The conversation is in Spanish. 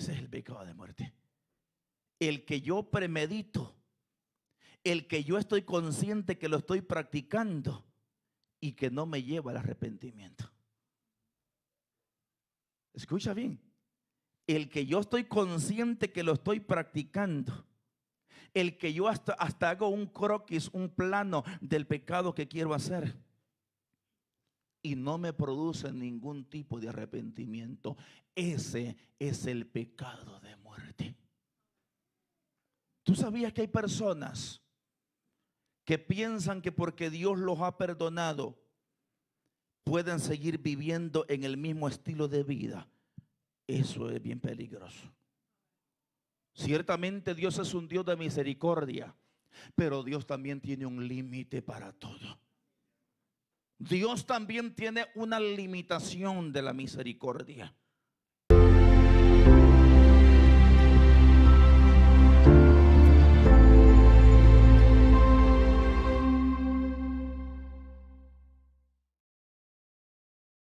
Ese es el pecado de muerte. El que yo premedito, el que yo estoy consciente que lo estoy practicando y que no me lleva al arrepentimiento. Escucha bien. El que yo estoy consciente que lo estoy practicando. El que yo hasta, hasta hago un croquis, un plano del pecado que quiero hacer y no me produce ningún tipo de arrepentimiento. Ese es el pecado de muerte. ¿Tú sabías que hay personas que piensan que porque Dios los ha perdonado, pueden seguir viviendo en el mismo estilo de vida? Eso es bien peligroso. Ciertamente Dios es un Dios de misericordia, pero Dios también tiene un límite para todo. Dios también tiene una limitación de la misericordia.